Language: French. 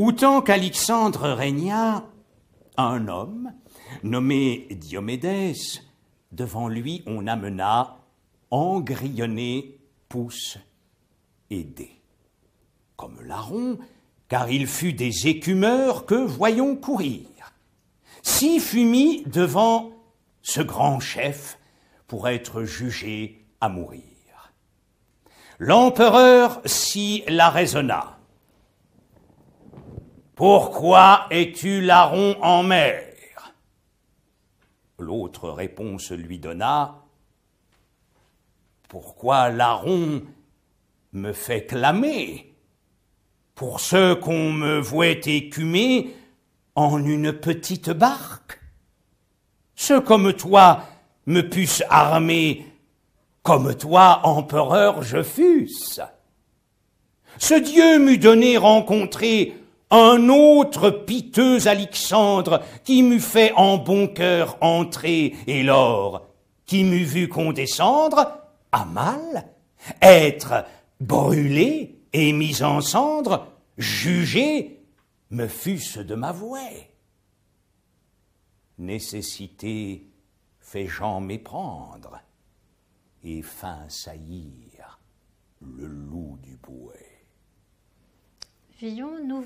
Autant qu'Alexandre régna, un homme, nommé Diomédès, devant lui on amena engrillonné pouce et dé, comme l'Aron, car il fut des écumeurs que voyons courir. Si fut mis devant ce grand chef pour être jugé à mourir. L'empereur s'y la raisonna pourquoi es-tu larron en mer L'autre réponse lui donna Pourquoi larron me fait clamer pour ceux qu'on me vouait écumer en une petite barque Ceux comme toi me pussent armer, comme toi empereur je fusse. Ce Dieu m'eût donné rencontrer un autre piteux Alexandre qui m'eût fait en bon cœur entrer, et l'or, qui m'eût vu condescendre, à mal, être brûlé et mis en cendre, jugé, me fût-ce de m'avouer. Nécessité fait Jean méprendre, et fin saillir le loup du bouet. nous